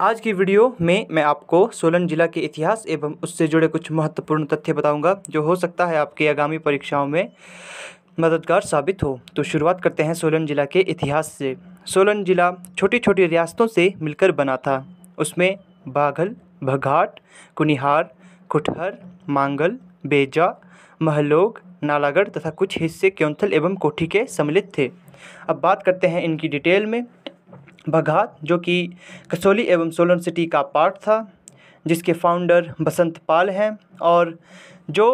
आज की वीडियो में मैं आपको सोलन ज़िला के इतिहास एवं उससे जुड़े कुछ महत्वपूर्ण तथ्य बताऊंगा जो हो सकता है आपके आगामी परीक्षाओं में मददगार साबित हो तो शुरुआत करते हैं सोलन ज़िला के इतिहास से सोलन ज़िला छोटी छोटी रियासतों से मिलकर बना था उसमें बाघल भघाट कुनिहार कुठहर मांगल बेजा महलोग नालागढ़ तथा कुछ हिस्से क्योंथल एवं कोठी के सम्मिलित थे अब बात करते हैं इनकी डिटेल में बघात जो कि कसौली एवं सोलन सिटी का पार्ट था जिसके फाउंडर बसंत पाल हैं और जो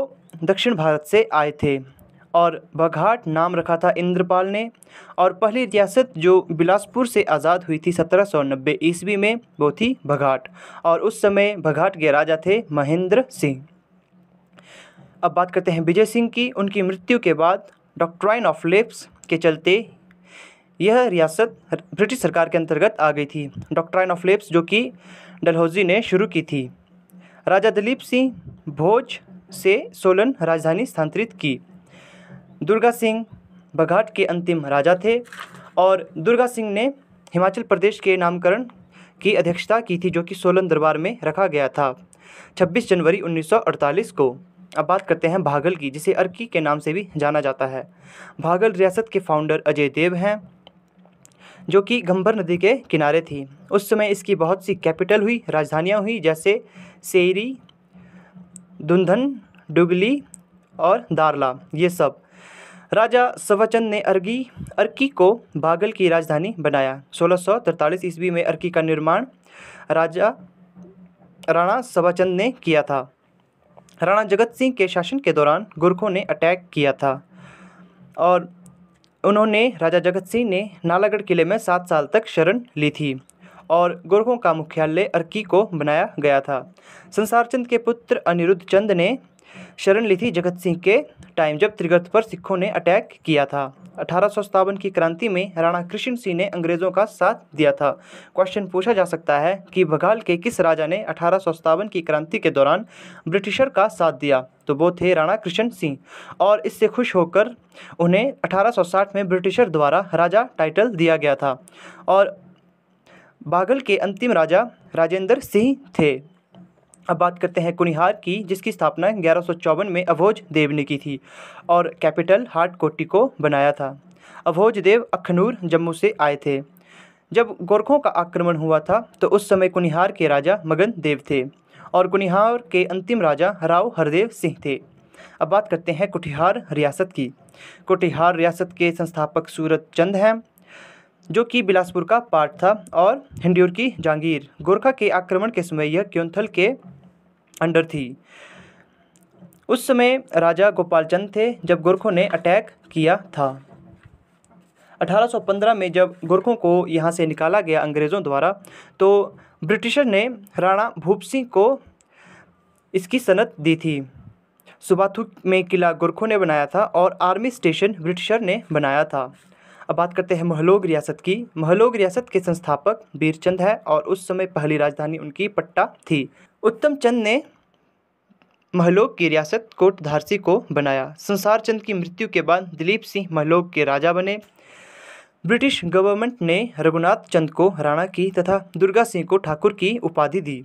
दक्षिण भारत से आए थे और बघाट नाम रखा था इंद्रपाल ने और पहली रियासत जो बिलासपुर से आज़ाद हुई थी सत्रह सौ नब्बे ईस्वी में वो थी बघाट और उस समय बघाट के राजा थे महेंद्र सिंह अब बात करते हैं विजय सिंह की उनकी मृत्यु के बाद डॉक्ट्राइन ऑफ लेप्स के चलते यह रियासत ब्रिटिश सरकार के अंतर्गत आ गई थी डॉक्ट्राइन ऑफ लेप्स जो कि डलहौजी ने शुरू की थी राजा दिलीप सिंह भोज से सोलन राजधानी स्थानांतरित की दुर्गा सिंह बघाट के अंतिम राजा थे और दुर्गा सिंह ने हिमाचल प्रदेश के नामकरण की अध्यक्षता की थी जो कि सोलन दरबार में रखा गया था 26 जनवरी 1948 को अब बात करते हैं भागल की जिसे अर्की के नाम से भी जाना जाता है भागल रियासत के फाउंडर अजय देव हैं जो कि गंभर नदी के किनारे थी उस समय इसकी बहुत सी कैपिटल हुई राजधानियाँ हुई जैसे सेरी दुंधन डुगली और दारला ये सब राजा सवाचंद ने अर्गी अर्की को बागल की राजधानी बनाया 1643 ईस्वी में अर्की का निर्माण राजा राणा सवाचंद ने किया था राणा जगत सिंह के शासन के दौरान गुरखों ने अटैक किया था और उन्होंने राजा जगत सिंह ने नालागढ़ किले में सात साल तक शरण ली थी और गोरखों का मुख्यालय अर्की को बनाया गया था संसार चंद के पुत्र अनिरुद्ध चंद ने शरण ली थी जगत सिंह के टाइम जब त्रिगत पर सिखों ने अटैक किया था अठारह की क्रांति में राणा कृष्ण सिंह ने अंग्रेज़ों का साथ दिया था क्वेश्चन पूछा जा सकता है कि बघाल के किस राजा ने अठारह की क्रांति के दौरान ब्रिटिशर का साथ दिया तो वो थे राणा कृष्ण सिंह और इससे खुश होकर उन्हें 1860 में ब्रिटिशर द्वारा राजा टाइटल दिया गया था और बागल के अंतिम राजा राजेंद्र सिंह थे अब बात करते हैं कुनिहार की जिसकी स्थापना ग्यारह में अभोज देव ने की थी और कैपिटल हार्ट कोटी को बनाया था अभोज देव अखनूर जम्मू से आए थे जब गोरखों का आक्रमण हुआ था तो उस समय कुनिहार के राजा मगन देव थे और कुनिहार के अंतिम राजा राव हरदेव सिंह थे अब बात करते हैं कुटिहार रियासत की कुटिहार रियासत के संस्थापक सूरत चंद हैं जो कि बिलासपुर का पार्ट था और हिंडियोर की जहांगीर गोरखा के आक्रमण के समय यह क्योंथल के अंडर थी उस समय राजा गोपाल चंद थे जब गोरखों ने अटैक किया था 1815 में जब गोरखों को यहाँ से निकाला गया अंग्रेज़ों द्वारा तो ब्रिटिशर ने राणा भूप सिंह को इसकी सनत दी थी सुबाथु में किला गोरखों ने बनाया था और आर्मी स्टेशन ब्रिटिशर ने बनाया था अब बात करते हैं महलोग रियासत की महलोग रियासत के संस्थापक बीरचंद है और उस समय पहली राजधानी उनकी पट्टा थी उत्तम चंद ने महलोक की रियासत कोट धारसी को बनाया संसार चंद की मृत्यु के बाद दिलीप सिंह महलोक के राजा बने ब्रिटिश गवर्नमेंट ने रघुनाथ चंद को राणा की तथा दुर्गा सिंह को ठाकुर की उपाधि दी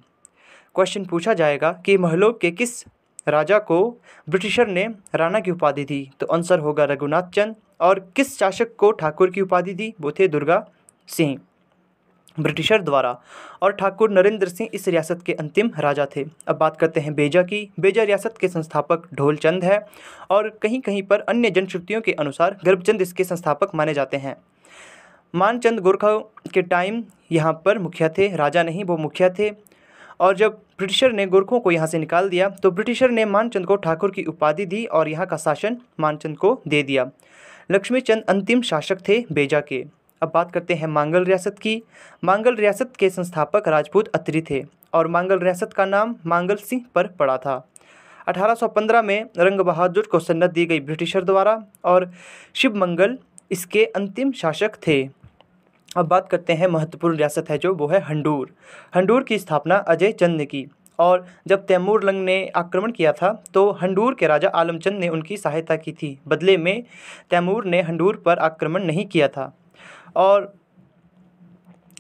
क्वेश्चन पूछा जाएगा कि महलोक के किस राजा को ब्रिटिशर ने राणा की उपाधि दी तो आंसर होगा रघुनाथ चंद और किस शासक को ठाकुर की उपाधि दी वो थे दुर्गा सिंह ब्रिटिशर द्वारा और ठाकुर नरेंद्र सिंह इस रियासत के अंतिम राजा थे अब बात करते हैं बेजा की बेजा रियासत के संस्थापक ढोलचंद है और कहीं कहीं पर अन्य जनश्रुतियों के अनुसार गर्भचंद इसके संस्थापक माने जाते हैं मानचंद गोरखा के टाइम यहाँ पर मुखिया थे राजा नहीं वो मुखिया थे और जब ब्रिटिशर ने गोरखों को यहाँ से निकाल दिया तो ब्रिटिशर ने मानचंद को ठाकुर की उपाधि दी और यहाँ का शासन मानचंद को दे दिया लक्ष्मीचंद अंतिम शासक थे बेजा के अब बात करते हैं मांगल रियासत की मांगल रियासत के संस्थापक राजपूत अत्री थे और मांगल रियासत का नाम मांगल सिंह पर पड़ा था 1815 में रंग बहादुर को सन्नत दी गई ब्रिटिशर द्वारा और शिव मंगल इसके अंतिम शासक थे अब बात करते हैं महत्वपूर्ण रियासत है जो वो है हंडूर हंडूर की स्थापना अजय चंद ने की और जब तैमूर लंग ने आक्रमण किया था तो हंडूर के राजा आलमचंद ने उनकी सहायता की थी बदले में तैमूर ने हंडूर पर आक्रमण नहीं किया था और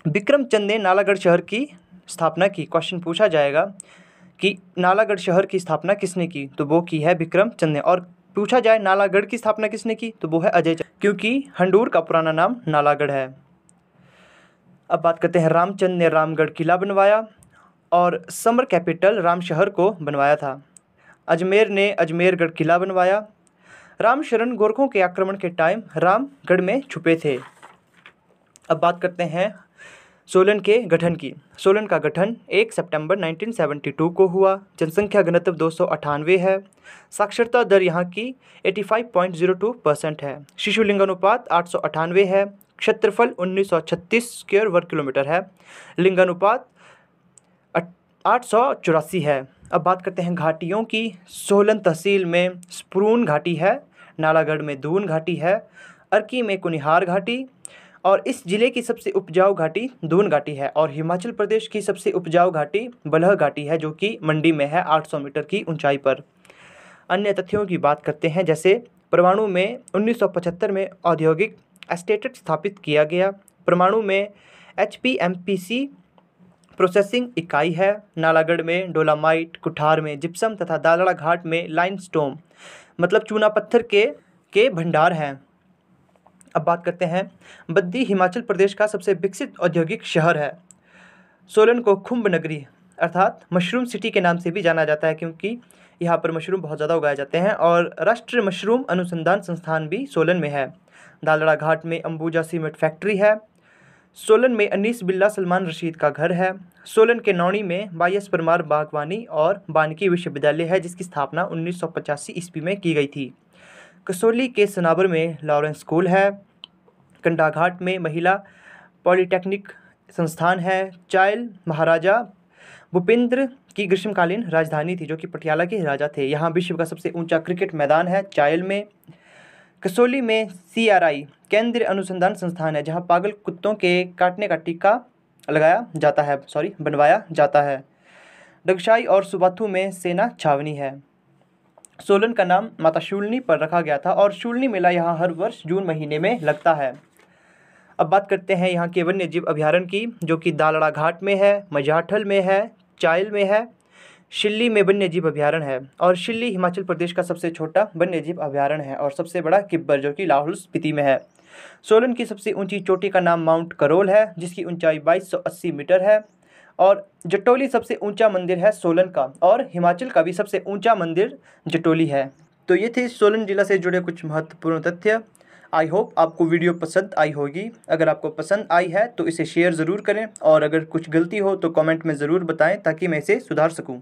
विक्रमचंद ने नालागढ़ शहर की स्थापना की क्वेश्चन पूछा जाएगा कि नालागढ़ शहर की स्थापना किसने की तो वो की है विक्रम चंद ने और पूछा जाए नालागढ़ की स्थापना किसने की तो वो है अजय चंद क्योंकि हंडूर का पुराना नाम नालागढ़ है अब बात करते हैं रामचंद ने रामगढ़ किला बनवाया और समर कैपिटल रामशहर को बनवाया था अजमेर ने अजमेरगढ़ किला बनवाया रामशरण गोरखों के आक्रमण के टाइम रामगढ़ में छुपे थे अब बात करते हैं सोलन के गठन की सोलन का गठन 1 सितंबर 1972 को हुआ जनसंख्या घनत्व दो है साक्षरता दर यहाँ की 85.02 परसेंट है शिशु लिंगानुपात आठ है क्षेत्रफल 1936 स्क्वायर वर्ग किलोमीटर है लिंगानुपात आठ सौ चौरासी है अब बात करते हैं घाटियों की सोलन तहसील में स्प्रून घाटी है नालागढ़ में दून घाटी है अर्की में कुनिहार घाटी और इस ज़िले की सबसे उपजाऊ घाटी दून घाटी है और हिमाचल प्रदेश की सबसे उपजाऊ घाटी बलह घाटी है जो कि मंडी में है 800 मीटर की ऊंचाई पर अन्य तथ्यों की बात करते हैं जैसे परमाणु में 1975 में औद्योगिक एस्टेट स्थापित किया गया परमाणु में एच प्रोसेसिंग इकाई है नालागढ़ में डोलामाइट कुठार में जिप्सम तथा दालड़ा घाट में लाइमस्टोन मतलब चूना पत्थर के के भंडार हैं अब बात करते हैं बद्दी हिमाचल प्रदेश का सबसे विकसित औद्योगिक शहर है सोलन को खुम्ब नगरी अर्थात मशरूम सिटी के नाम से भी जाना जाता है क्योंकि यहाँ पर मशरूम बहुत ज़्यादा उगाए जाते हैं और राष्ट्रीय मशरूम अनुसंधान संस्थान भी सोलन में है दालड़ा घाट में अंबुजा सीमेंट फैक्ट्री है सोलन में अनीस बिल्ला सलमान रशीद का घर है सोलन के नौणी में एस परमार बागवानी और बानकी विश्वविद्यालय है जिसकी स्थापना उन्नीस सौ पचासी ईस्वी में की गई थी कसोली के सनाबर में लॉरेंस स्कूल है कंडाघाट में महिला पॉलिटेक्निक संस्थान है चायल महाराजा भूपेंद्र की ग्रीष्मकालीन राजधानी थी जो कि पटियाला के राजा थे यहाँ विश्व का सबसे ऊंचा क्रिकेट मैदान है चायल में कसोली में सीआरआई केंद्रीय अनुसंधान संस्थान है जहाँ पागल कुत्तों के काटने का टीका लगाया जाता है सॉरी बनवाया जाता है डगशाई और सुबाथू में सेना छावनी है सोलन का नाम माता शूलनी पर रखा गया था और शूलनी मेला यहाँ हर वर्ष जून महीने में लगता है अब बात करते हैं यहाँ के वन्य जीव अभ्यारण्य की जो कि दालड़ा घाट में है मझाठल में है चायल में है शिल्ली में वन्यजीव अभ्यारण्य है और शिल्ली हिमाचल प्रदेश का सबसे छोटा वन्यजीव अभ्यारण्य है और सबसे बड़ा किब्बर जो कि लाहौल स्पीति में है सोलन की सबसे ऊंची चोटी का नाम माउंट करोल है जिसकी ऊंचाई 2280 मीटर है और जटोली सबसे ऊंचा मंदिर है सोलन का और हिमाचल का भी सबसे ऊंचा मंदिर जटोली है तो ये थे सोलन जिला से जुड़े कुछ महत्वपूर्ण तथ्य आई होप आपको वीडियो पसंद आई होगी अगर आपको पसंद आई है तो इसे शेयर ज़रूर करें और अगर कुछ गलती हो तो कमेंट में ज़रूर बताएं ताकि मैं इसे सुधार सकूं